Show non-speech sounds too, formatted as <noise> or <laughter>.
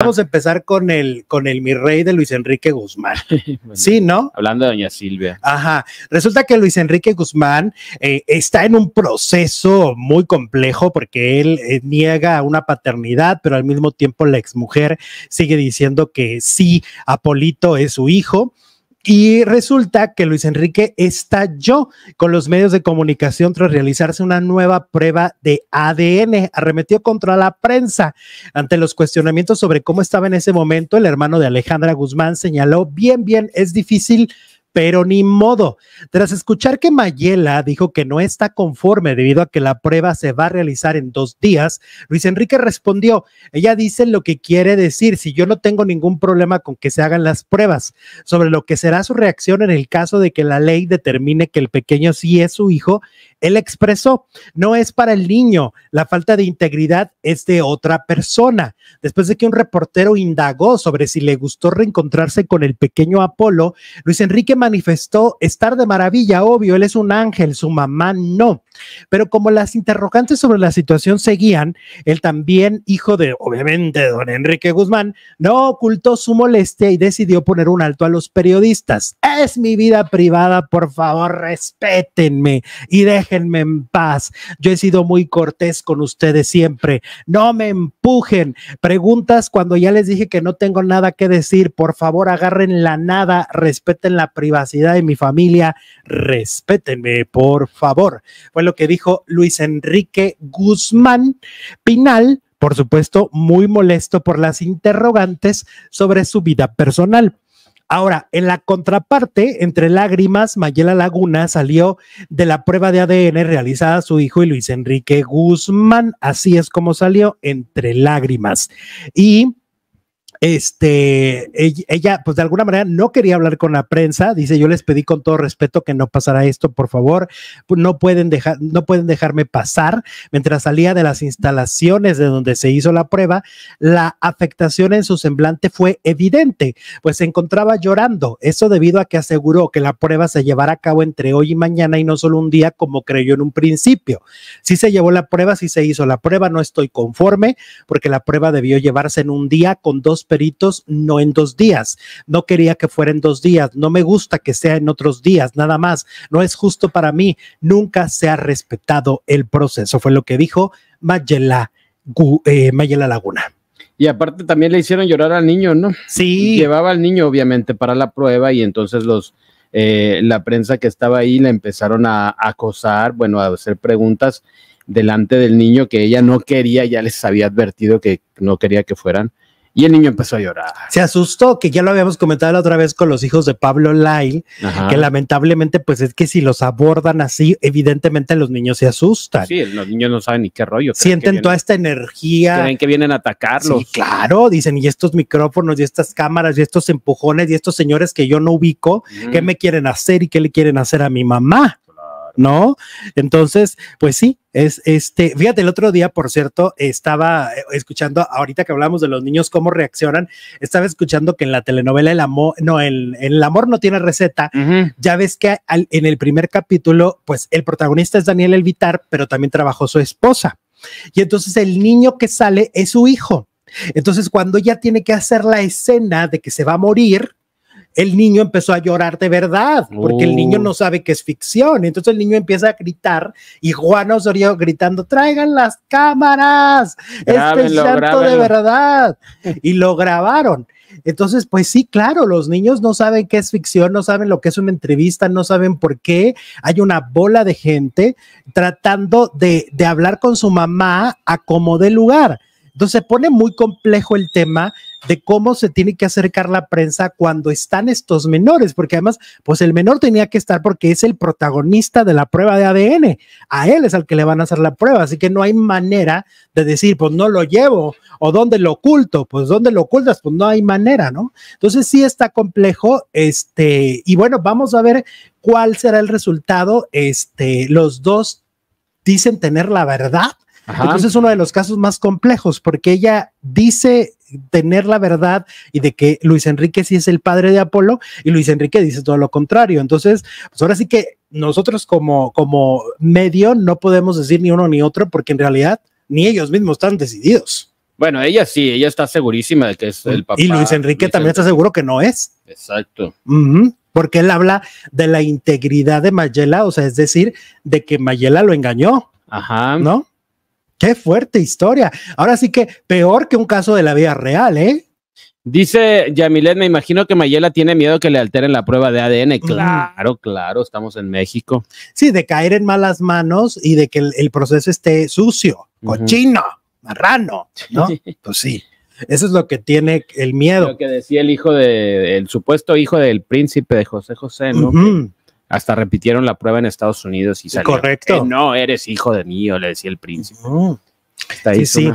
Vamos a empezar con el, con el mi rey de Luis Enrique Guzmán. <laughs> sí, ¿no? Hablando de doña Silvia. Ajá. Resulta que Luis Enrique Guzmán eh, está en un proceso muy complejo porque él eh, niega una paternidad, pero al mismo tiempo la exmujer sigue diciendo que sí, Apolito es su hijo. Y resulta que Luis Enrique estalló con los medios de comunicación tras realizarse una nueva prueba de ADN. Arremetió contra la prensa. Ante los cuestionamientos sobre cómo estaba en ese momento, el hermano de Alejandra Guzmán señaló, bien, bien, es difícil pero ni modo. Tras escuchar que Mayela dijo que no está conforme debido a que la prueba se va a realizar en dos días, Luis Enrique respondió, ella dice lo que quiere decir, si yo no tengo ningún problema con que se hagan las pruebas, sobre lo que será su reacción en el caso de que la ley determine que el pequeño sí es su hijo, él expresó, no es para el niño, la falta de integridad es de otra persona. Después de que un reportero indagó sobre si le gustó reencontrarse con el pequeño Apolo, Luis Enrique manifestó estar de maravilla, obvio, él es un ángel, su mamá no. Pero como las interrogantes sobre la situación seguían, él también, hijo de, obviamente, don Enrique Guzmán, no ocultó su molestia y decidió poner un alto a los periodistas. Es mi vida privada, por favor, respétenme y déjenme en paz. Yo he sido muy cortés con ustedes siempre. No me empujen. Preguntas cuando ya les dije que no tengo nada que decir. Por favor, agarren la nada, respeten la privacidad de mi familia, respétenme, por favor lo que dijo Luis Enrique Guzmán Pinal, por supuesto, muy molesto por las interrogantes sobre su vida personal. Ahora, en la contraparte, entre lágrimas, Mayela Laguna salió de la prueba de ADN realizada a su hijo y Luis Enrique Guzmán. Así es como salió, entre lágrimas. Y este, ella, pues de alguna manera no quería hablar con la prensa, dice, yo les pedí con todo respeto que no pasara esto, por favor, no pueden dejar, no pueden dejarme pasar. Mientras salía de las instalaciones de donde se hizo la prueba, la afectación en su semblante fue evidente, pues se encontraba llorando, eso debido a que aseguró que la prueba se llevara a cabo entre hoy y mañana y no solo un día como creyó en un principio. Si sí se llevó la prueba, sí se hizo la prueba, no estoy conforme porque la prueba debió llevarse en un día con dos peritos, no en dos días. No quería que fueran dos días, no me gusta que sea en otros días, nada más. No es justo para mí, nunca se ha respetado el proceso, fue lo que dijo Mayela, eh, Laguna. Y aparte también le hicieron llorar al niño, ¿no? Sí. Llevaba al niño, obviamente, para la prueba y entonces los, eh, la prensa que estaba ahí la empezaron a, acosar, bueno, a hacer preguntas delante del niño que ella no quería, ya les había advertido que no quería que fueran. Y el niño empezó a llorar. Se asustó, que ya lo habíamos comentado la otra vez con los hijos de Pablo Lyle, que lamentablemente, pues es que si los abordan así, evidentemente los niños se asustan. Sí, los niños no saben ni qué rollo. Sienten toda esta energía. Creen que vienen a atacarlos. claro, dicen, y estos micrófonos, y estas cámaras, y estos empujones, y estos señores que yo no ubico, ¿qué me quieren hacer y qué le quieren hacer a mi mamá? ¿no? Entonces, pues sí, es este, fíjate, el otro día, por cierto, estaba eh, escuchando, ahorita que hablamos de los niños, cómo reaccionan, estaba escuchando que en la telenovela El Amor, no, el, el amor no tiene receta, ya ves que en el primer capítulo, pues el protagonista es Daniel Elvitar, pero también trabajó su esposa. Y entonces el niño que sale es su hijo. Entonces, cuando ya tiene que hacer la escena de que se va a morir, el niño empezó a llorar de verdad, porque el niño no uh. sabe que es ficción. Entonces el niño empieza a gritar y Juan Osorio gritando, traigan las cámaras, este es este de verdad. <laughs> Y lo grabaron. Entonces, pues sí, claro, los niños no saben qué es ficción, no saben lo que es una entrevista, no saben por qué hay una bola de gente tratando de, de hablar con su mamá a como de lugar. Entonces se pone muy complejo el tema de cómo se tiene que acercar la prensa cuando están estos menores, porque además, pues el menor tenía que estar porque es el protagonista de la prueba de ADN. A él es al que le van a hacer la prueba, así que no hay manera de decir, pues no lo llevo o dónde lo oculto, pues dónde lo ocultas, pues no hay manera, ¿no? Entonces sí está complejo, este, y bueno, vamos a ver cuál será el resultado, este, los dos dicen tener la verdad entonces es uno de los casos más complejos porque ella dice tener la verdad y de que Luis Enrique sí es el padre de Apolo y Luis Enrique dice todo lo contrario. Entonces, pues, ahora sí que nosotros como, como medio no podemos decir ni uno ni otro porque en realidad ni ellos mismos están decididos. Bueno, ella sí, ella está segurísima de que es el papá. Y Luis Enrique también está seguro que no es. Exacto. porque él habla de la integridad de Mayela, o sea, es decir, de que Mayela lo engañó. Ajá. ¿No? Qué fuerte historia. Ahora sí que peor que un caso de la vida real, ¿eh? Dice Yamilet, me imagino que Mayela tiene miedo que le alteren la prueba de ADN. Claro, claro, estamos en México. Sí, de caer en malas manos y de que el, proceso esté sucio, cochino, marrano, ¿no? <laughs> pues sí. Eso es lo que tiene el miedo. Lo que decía el hijo de, el supuesto hijo del príncipe de José José, ¿no? Hasta repitieron la prueba en Estados Unidos y salió. Correcto. Eh, no eres hijo de mío, le decía el príncipe. Está ahí sí,